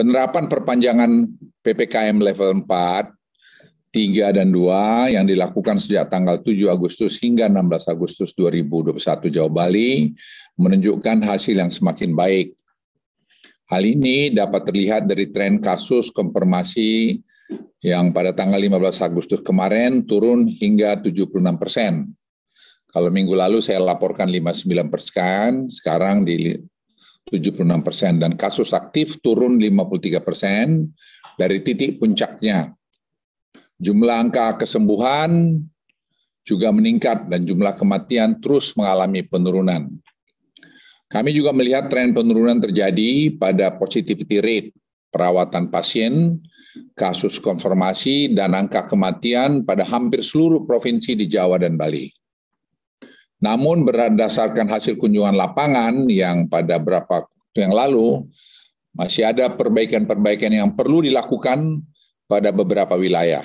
Penerapan perpanjangan PPKM level 4, 3 dan 2 yang dilakukan sejak tanggal 7 Agustus hingga 16 Agustus 2021 Jawa Bali menunjukkan hasil yang semakin baik. Hal ini dapat terlihat dari tren kasus konfirmasi yang pada tanggal 15 Agustus kemarin turun hingga 76 persen. Kalau minggu lalu saya laporkan 59 persen, sekarang di 76 persen, dan kasus aktif turun 53 persen dari titik puncaknya. Jumlah angka kesembuhan juga meningkat dan jumlah kematian terus mengalami penurunan. Kami juga melihat tren penurunan terjadi pada positivity rate, perawatan pasien, kasus konfirmasi, dan angka kematian pada hampir seluruh provinsi di Jawa dan Bali. Namun berdasarkan hasil kunjungan lapangan yang pada beberapa waktu yang lalu, masih ada perbaikan-perbaikan yang perlu dilakukan pada beberapa wilayah.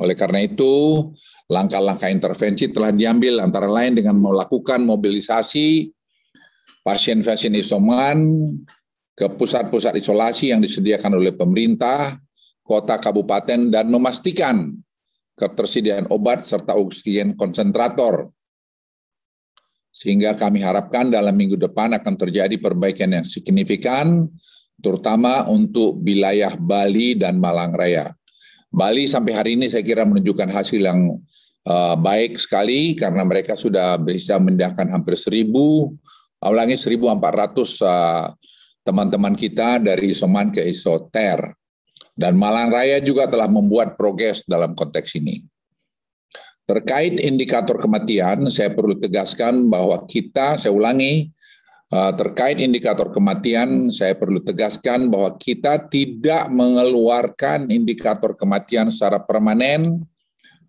Oleh karena itu, langkah-langkah intervensi telah diambil antara lain dengan melakukan mobilisasi pasien-pasien isoman ke pusat-pusat isolasi yang disediakan oleh pemerintah, kota, kabupaten, dan memastikan ketersediaan obat serta oksigen konsentrator sehingga kami harapkan dalam minggu depan akan terjadi perbaikan yang signifikan, terutama untuk wilayah Bali dan Malang Raya. Bali sampai hari ini saya kira menunjukkan hasil yang uh, baik sekali karena mereka sudah bisa mendahkan hampir 1000, ulangi empat ratus eh, teman-teman kita dari Isoman ke Isoter. Dan Malang Raya juga telah membuat progres dalam konteks ini. Terkait indikator kematian, saya perlu tegaskan bahwa kita, saya ulangi, eh, terkait indikator kematian, saya perlu tegaskan bahwa kita tidak mengeluarkan indikator kematian secara permanen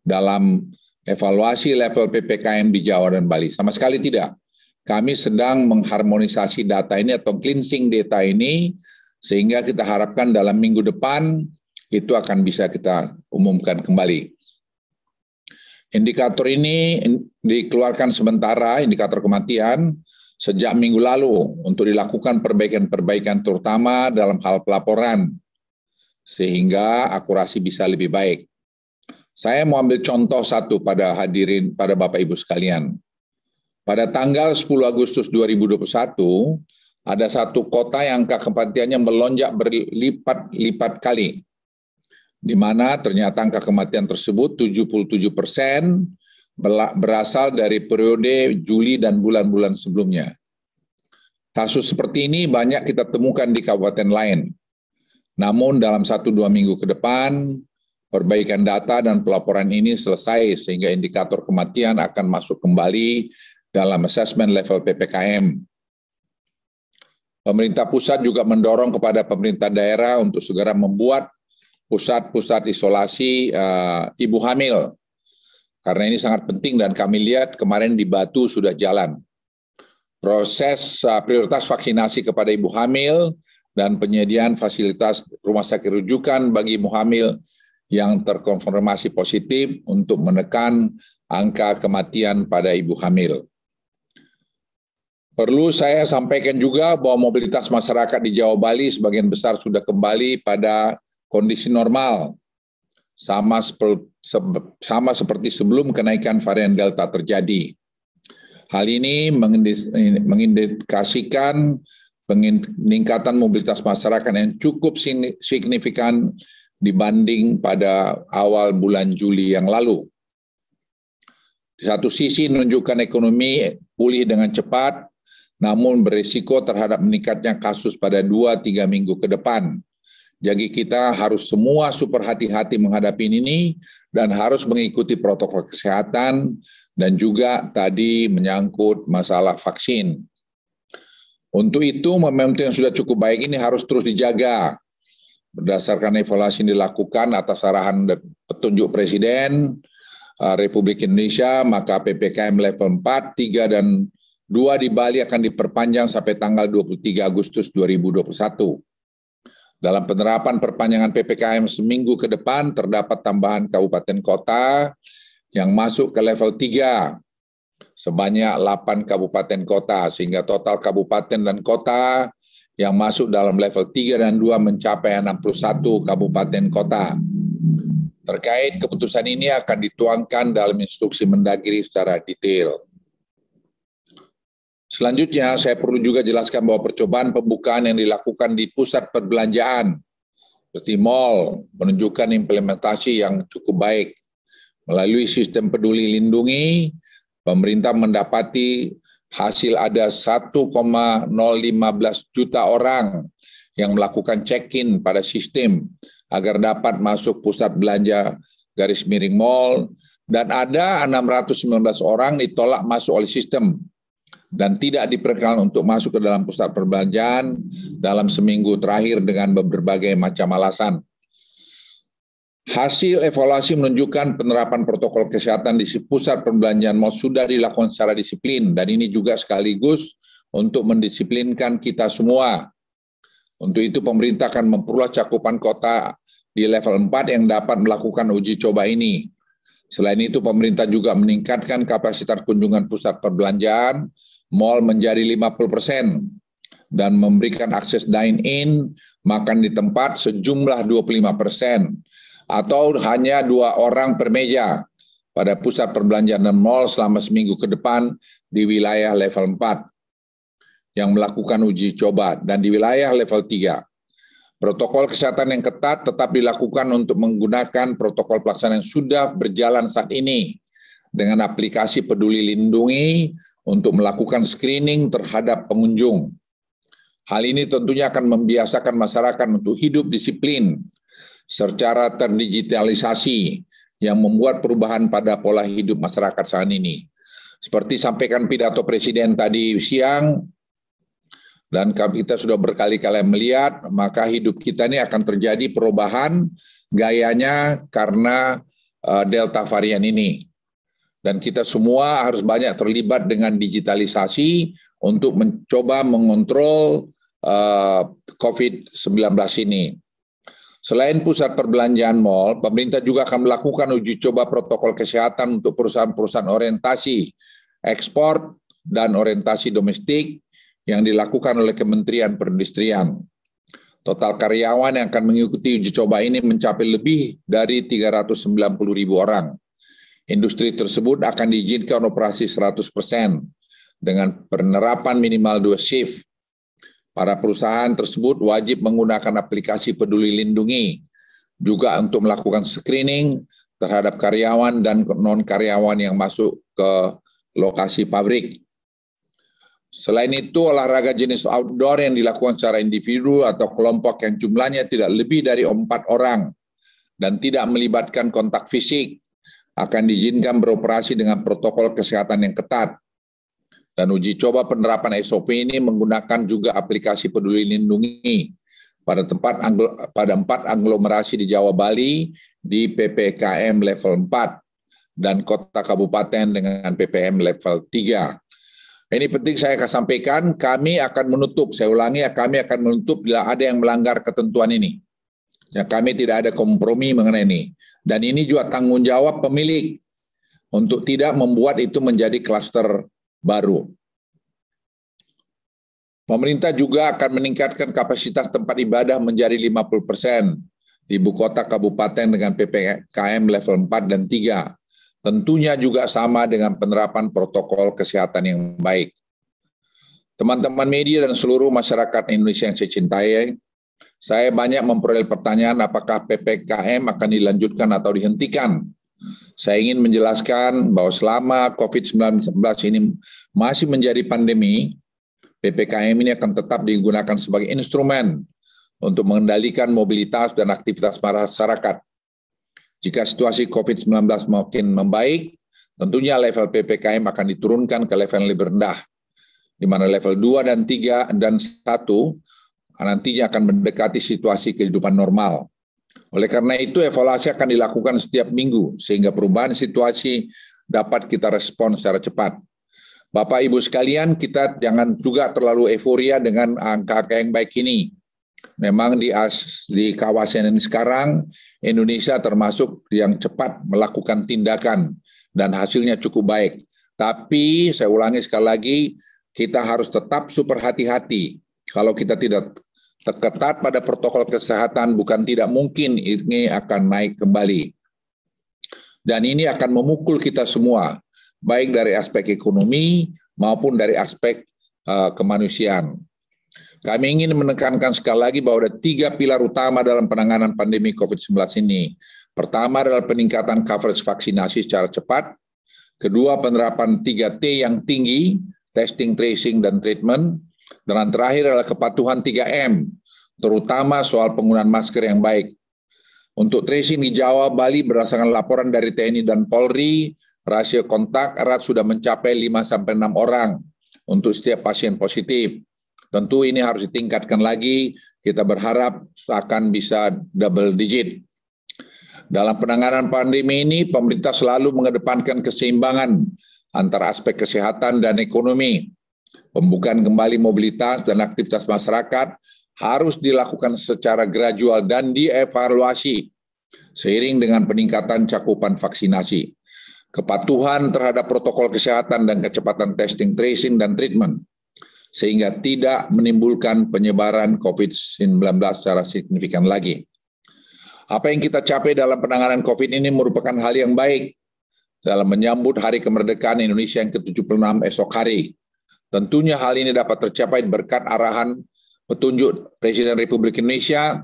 dalam evaluasi level PPKM di Jawa dan Bali. Sama sekali tidak. Kami sedang mengharmonisasi data ini atau cleansing data ini, sehingga kita harapkan dalam minggu depan itu akan bisa kita umumkan kembali. Indikator ini dikeluarkan sementara, indikator kematian, sejak minggu lalu untuk dilakukan perbaikan-perbaikan terutama dalam hal pelaporan, sehingga akurasi bisa lebih baik. Saya mau ambil contoh satu pada hadirin, pada Bapak-Ibu sekalian. Pada tanggal 10 Agustus 2021, ada satu kota yang angka kematiannya melonjak berlipat-lipat kali di mana ternyata angka kematian tersebut 77 persen berasal dari periode Juli dan bulan-bulan sebelumnya. Kasus seperti ini banyak kita temukan di kabupaten lain. Namun dalam satu dua minggu ke depan, perbaikan data dan pelaporan ini selesai sehingga indikator kematian akan masuk kembali dalam assessment level PPKM. Pemerintah pusat juga mendorong kepada pemerintah daerah untuk segera membuat pusat-pusat isolasi uh, ibu hamil. Karena ini sangat penting dan kami lihat kemarin di Batu sudah jalan. Proses uh, prioritas vaksinasi kepada ibu hamil dan penyediaan fasilitas rumah sakit rujukan bagi ibu hamil yang terkonfirmasi positif untuk menekan angka kematian pada ibu hamil. Perlu saya sampaikan juga bahwa mobilitas masyarakat di Jawa Bali sebagian besar sudah kembali pada kondisi normal sama sama seperti sebelum kenaikan varian Delta terjadi. Hal ini mengindikasikan peningkatan mobilitas masyarakat yang cukup signifikan dibanding pada awal bulan Juli yang lalu. Di satu sisi menunjukkan ekonomi pulih dengan cepat, namun berisiko terhadap meningkatnya kasus pada 2-3 minggu ke depan. Jadi kita harus semua super hati-hati menghadapi ini dan harus mengikuti protokol kesehatan dan juga tadi menyangkut masalah vaksin. Untuk itu momentum yang sudah cukup baik ini harus terus dijaga. Berdasarkan evaluasi yang dilakukan atas arahan petunjuk Presiden eh, Republik Indonesia, maka PPKM level 4, 3, dan 2 di Bali akan diperpanjang sampai tanggal 23 Agustus 2021 dalam penerapan perpanjangan PPKM seminggu ke depan, terdapat tambahan kabupaten kota yang masuk ke level 3 sebanyak 8 kabupaten kota, sehingga total kabupaten dan kota yang masuk dalam level 3 dan 2 mencapai 61 kabupaten kota. Terkait keputusan ini akan dituangkan dalam instruksi mendagri secara detail. Selanjutnya, saya perlu juga jelaskan bahwa percobaan pembukaan yang dilakukan di pusat perbelanjaan seperti mall menunjukkan implementasi yang cukup baik. Melalui sistem peduli lindungi, pemerintah mendapati hasil ada 1,015 juta orang yang melakukan check-in pada sistem agar dapat masuk pusat belanja garis miring mall dan ada 619 orang ditolak masuk oleh sistem dan tidak diperkenalkan untuk masuk ke dalam pusat perbelanjaan dalam seminggu terakhir dengan berbagai macam alasan. Hasil evaluasi menunjukkan penerapan protokol kesehatan di pusat perbelanjaan sudah dilakukan secara disiplin dan ini juga sekaligus untuk mendisiplinkan kita semua. Untuk itu pemerintah akan memperluas cakupan kota di level 4 yang dapat melakukan uji coba ini. Selain itu pemerintah juga meningkatkan kapasitas kunjungan pusat perbelanjaan Mall menjadi 50% dan memberikan akses dine-in, makan di tempat sejumlah 25% atau hanya dua orang per meja pada pusat perbelanjaan dan mal selama seminggu ke depan di wilayah level 4 yang melakukan uji coba dan di wilayah level 3. Protokol kesehatan yang ketat tetap dilakukan untuk menggunakan protokol pelaksanaan yang sudah berjalan saat ini dengan aplikasi peduli lindungi, untuk melakukan screening terhadap pengunjung. Hal ini tentunya akan membiasakan masyarakat untuk hidup disiplin secara terdigitalisasi yang membuat perubahan pada pola hidup masyarakat saat ini. Seperti sampaikan pidato Presiden tadi siang, dan kita sudah berkali-kali melihat, maka hidup kita ini akan terjadi perubahan gayanya karena eh, delta varian ini dan kita semua harus banyak terlibat dengan digitalisasi untuk mencoba mengontrol uh, eh, COVID-19 ini. Selain pusat perbelanjaan mal, pemerintah juga akan melakukan uji coba protokol kesehatan untuk perusahaan-perusahaan orientasi ekspor dan orientasi domestik yang dilakukan oleh Kementerian Perindustrian. Total karyawan yang akan mengikuti uji coba ini mencapai lebih dari 390.000 orang. Industri tersebut akan diizinkan operasi 100% dengan penerapan minimal dua shift. Para perusahaan tersebut wajib menggunakan aplikasi peduli lindungi, juga untuk melakukan screening terhadap karyawan dan non-karyawan yang masuk ke lokasi pabrik. Selain itu, olahraga jenis outdoor yang dilakukan secara individu atau kelompok yang jumlahnya tidak lebih dari empat orang dan tidak melibatkan kontak fisik akan diizinkan beroperasi dengan protokol kesehatan yang ketat. Dan uji coba penerapan SOP ini menggunakan juga aplikasi peduli lindungi pada tempat pada empat aglomerasi di Jawa Bali di PPKM level 4 dan kota kabupaten dengan PPM level 3. Ini penting saya akan sampaikan, kami akan menutup, saya ulangi, ya kami akan menutup bila ada yang melanggar ketentuan ini. Ya, kami tidak ada kompromi mengenai ini. Dan ini juga tanggung jawab pemilik untuk tidak membuat itu menjadi klaster baru. Pemerintah juga akan meningkatkan kapasitas tempat ibadah menjadi 50 persen di ibu kota kabupaten dengan PPKM level 4 dan 3. Tentunya juga sama dengan penerapan protokol kesehatan yang baik. Teman-teman media dan seluruh masyarakat Indonesia yang saya cintai, saya banyak memperoleh pertanyaan apakah PPKM akan dilanjutkan atau dihentikan. Saya ingin menjelaskan bahwa selama COVID-19 ini masih menjadi pandemi, PPKM ini akan tetap digunakan sebagai instrumen untuk mengendalikan mobilitas dan aktivitas masyarakat. Jika situasi COVID-19 makin membaik, tentunya level PPKM akan diturunkan ke level yang lebih rendah, di mana level 2 dan 3 dan 1 Nah, nantinya akan mendekati situasi kehidupan normal. Oleh karena itu, evaluasi akan dilakukan setiap minggu, sehingga perubahan situasi dapat kita respon secara cepat. Bapak Ibu sekalian, kita jangan juga terlalu euforia dengan angka-angka yang baik ini. Memang di, as, di kawasan ini sekarang, Indonesia termasuk yang cepat melakukan tindakan dan hasilnya cukup baik. Tapi saya ulangi sekali lagi, kita harus tetap super hati-hati. Kalau kita tidak ketat pada protokol kesehatan bukan tidak mungkin ini akan naik kembali. Dan ini akan memukul kita semua, baik dari aspek ekonomi maupun dari aspek uh, kemanusiaan. Kami ingin menekankan sekali lagi bahwa ada tiga pilar utama dalam penanganan pandemi COVID-19 ini. Pertama adalah peningkatan coverage vaksinasi secara cepat. Kedua, penerapan 3T yang tinggi, testing, tracing, dan treatment. Dan terakhir adalah kepatuhan 3M, terutama soal penggunaan masker yang baik. Untuk tracing di Jawa, Bali berdasarkan laporan dari TNI dan Polri, rasio kontak erat sudah mencapai 5-6 orang untuk setiap pasien positif. Tentu ini harus ditingkatkan lagi, kita berharap akan bisa double digit. Dalam penanganan pandemi ini, pemerintah selalu mengedepankan keseimbangan antara aspek kesehatan dan ekonomi Pembukaan kembali mobilitas dan aktivitas masyarakat harus dilakukan secara gradual dan dievaluasi seiring dengan peningkatan cakupan vaksinasi. Kepatuhan terhadap protokol kesehatan dan kecepatan testing, tracing, dan treatment sehingga tidak menimbulkan penyebaran COVID-19 secara signifikan lagi. Apa yang kita capai dalam penanganan COVID ini merupakan hal yang baik dalam menyambut Hari Kemerdekaan Indonesia yang ke-76 esok hari. Tentunya hal ini dapat tercapai berkat arahan petunjuk Presiden Republik Indonesia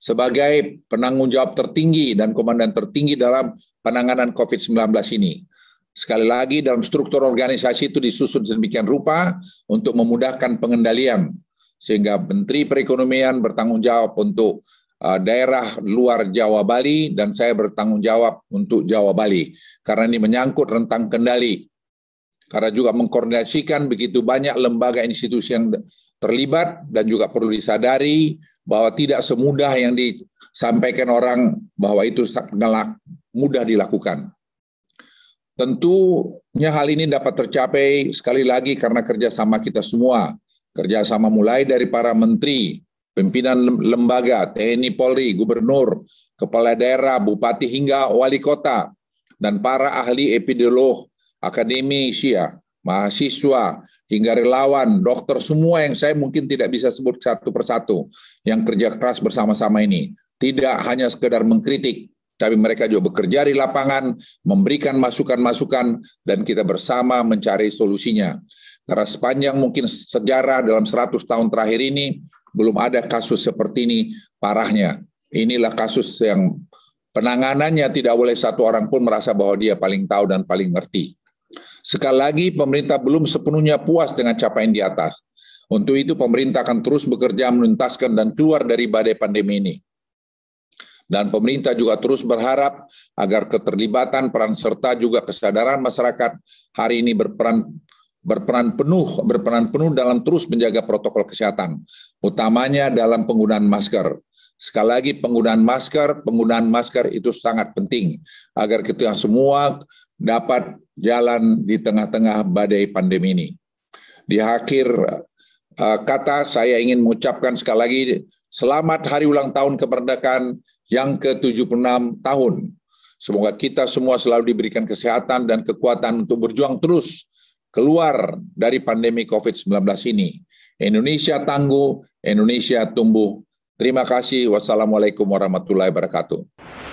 sebagai penanggung jawab tertinggi dan komandan tertinggi dalam penanganan COVID-19 ini. Sekali lagi, dalam struktur organisasi itu disusun sedemikian rupa untuk memudahkan pengendalian, sehingga Menteri Perekonomian bertanggung jawab untuk uh, daerah luar Jawa Bali, dan saya bertanggung jawab untuk Jawa Bali, karena ini menyangkut rentang kendali karena juga mengkoordinasikan begitu banyak lembaga institusi yang terlibat dan juga perlu disadari bahwa tidak semudah yang disampaikan orang bahwa itu sangat mudah dilakukan. Tentunya hal ini dapat tercapai sekali lagi karena kerjasama kita semua, kerjasama mulai dari para menteri, pimpinan lembaga, TNI, Polri, gubernur, kepala daerah, bupati hingga wali kota, dan para ahli epidemiolog akademi Asia, mahasiswa, hingga relawan, dokter, semua yang saya mungkin tidak bisa sebut satu persatu, yang kerja keras bersama-sama ini. Tidak hanya sekedar mengkritik, tapi mereka juga bekerja di lapangan, memberikan masukan-masukan, dan kita bersama mencari solusinya. Karena sepanjang mungkin sejarah dalam 100 tahun terakhir ini, belum ada kasus seperti ini parahnya. Inilah kasus yang penanganannya tidak boleh satu orang pun merasa bahwa dia paling tahu dan paling ngerti. Sekali lagi, pemerintah belum sepenuhnya puas dengan capaian di atas. Untuk itu, pemerintah akan terus bekerja menuntaskan dan keluar dari badai pandemi ini. Dan pemerintah juga terus berharap agar keterlibatan peran serta juga kesadaran masyarakat hari ini berperan berperan penuh berperan penuh dalam terus menjaga protokol kesehatan, utamanya dalam penggunaan masker. Sekali lagi penggunaan masker, penggunaan masker itu sangat penting agar kita semua dapat jalan di tengah-tengah badai pandemi ini. Di akhir eh, kata saya ingin mengucapkan sekali lagi selamat hari ulang tahun kemerdekaan yang ke-76 tahun. Semoga kita semua selalu diberikan kesehatan dan kekuatan untuk berjuang terus keluar dari pandemi COVID-19 ini. Indonesia tangguh, Indonesia tumbuh. Terima kasih. Wassalamualaikum warahmatullahi wabarakatuh.